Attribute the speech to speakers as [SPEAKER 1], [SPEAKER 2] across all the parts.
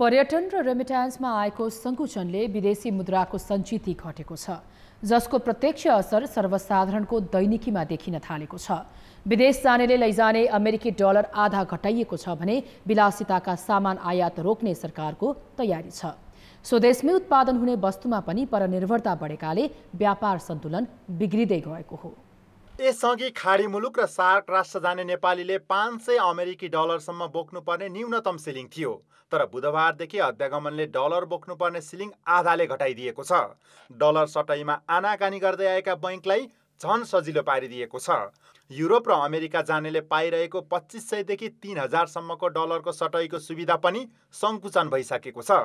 [SPEAKER 1] पर्यटन र रेमिट्यान्समा आएको सङ्कुचनले विदेशी मुद्राको सञ्चिति घटेको छ जसको प्रत्यक्ष असर सर्वसाधारणको दैनिकीमा देखिन थालेको छ विदेश जानेले लैजाने अमेरिकी डलर आधा घटाइएको छ भने विलासिताका सामान आयात रोक्ने सरकारको तयारी छ स्वदेशमै उत्पादन हुने वस्तुमा पनि परनिर्भरता बढेकाले व्यापार सन्तुलन बिग्रिँदै गएको हो
[SPEAKER 2] यसअघि खाडी मुलुक र सार्क राष्ट्र जाने नेपालीले पाँच सय अमेरिकी डलरसम्म बोक्नुपर्ने न्यूनतम सिलिङ थियो तर बुधबारदेखि अध्यागमनले डलर बोक्नुपर्ने सिलिङ आधाले घटाइदिएको छ डलर सटैमा आनाकानी गर्दै आएका बैङ्कलाई झन सजिलो पारिदिएको छ युरोप र अमेरिका जानेले पाइरहेको पच्चिस सयदेखि तिन हजारसम्मको डलरको सटाईको सुविधा पनि सङ्कुचन भइसकेको छ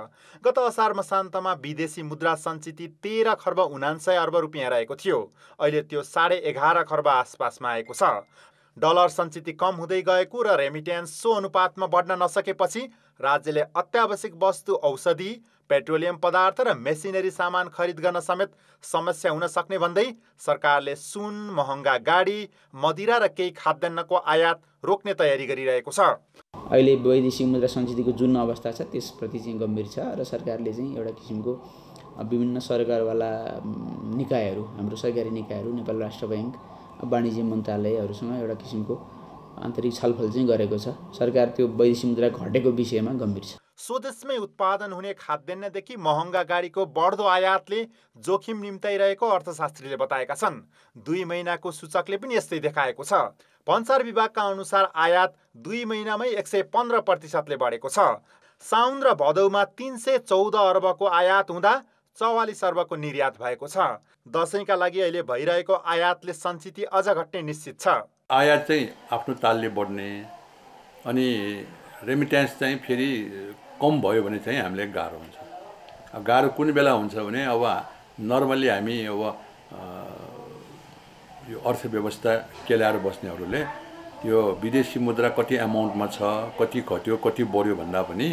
[SPEAKER 2] गत असार मसान्तमा विदेशी मुद्रा सञ्चित तेह्र खर्ब उनान्सय अर्ब रुपियाँ रहेको थियो अहिले त्यो साढे एघार खर्ब आसपासमा आएको छ डलर सञ्चित कम हुँदै गएको र रेमिट्यान्स सो अनुपातमा बढ्न नसकेपछि राज्यले अत्यावश्यक वस्तु औषधि पेट्रोलियम पदार्थ र मेसिनरी सामान खरिद गर्न समेत समस्या हुन सक्ने भन्दै सरकारले सुन महँगा गाडी मदिरा र केही खाद्यान्नको आयात रोक्ने तयारी गरिरहेको छ
[SPEAKER 3] अहिले वैदेशिक मुद्रा संस्कृतिको जुन अवस्था छ त्यसप्रति चाहिँ गम्भीर छ र सरकारले चाहिँ एउटा किसिमको विभिन्न सरकारवाला निकायहरू हाम्रो सरकारी निकायहरू नेपाल राष्ट्र ब्याङ्क वाणिज्य मन्त्रालयहरूसँग एउटा किसिमको आन्तरिक छलफल चाहिँ गरेको छ सरकार त्यो वैदेशिक मुद्रा घटेको विषयमा गम्भीर छ
[SPEAKER 2] स्वदेशमै उत्पादन हुने खाद्यान्नदेखि महँगा गाडीको बढ्दो आयातले जोखिम निम्ताइरहेको अर्थशास्त्रीले बताएका छन् दुई महिनाको सूचकले पनि यस्तै देखाएको छ भन्सार विभागका अनुसार आयात दुई महिनामै एक सय पन्ध्र प्रतिशतले बढेको छ साउन र भदौमा तिन सय चौध अर्बको आयात हुँदा चौवालिस अर्बको निर्यात भएको छ दसैँका लागि अहिले भइरहेको आयातले सञ्चित अझ घट्ने निश्चित छ
[SPEAKER 4] आयात चाहिँ आफ्नो तालले बढ्ने अनि रेमिट्यान्स चाहिँ फेरि कम भयो भने चाहिँ हामीलाई गाह्रो हुन्छ गाह्रो कुन बेला हुन्छ भने अब नर्मल्ली हामी अब यो अर्थव्यवस्था केलाएर बस्नेहरूले यो विदेशी मुद्रा कति एमाउन्टमा छ कति घट्यो कति बढ्यो भन्दा पनि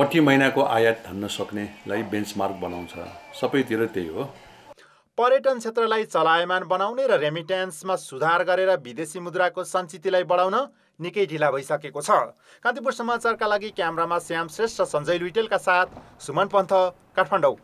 [SPEAKER 4] कति महिनाको आयात धान्न सक्नेलाई बेन्चमार्क बनाउँछ सबैतिर त्यही हो
[SPEAKER 2] पर्यटन क्षेत्रलाई चलायमान बनाउने र रेमिट्यान्समा सुधार गरेर विदेशी मुद्राको सञ्चितलाई बढाउन निकै ढिला भइसकेको छ कान्तिपुर समाचारका लागि क्यामरामा श्याम
[SPEAKER 1] श्रेष्ठ सञ्जय लुइटेलका साथ सुमन पन्थ काठमाडौँ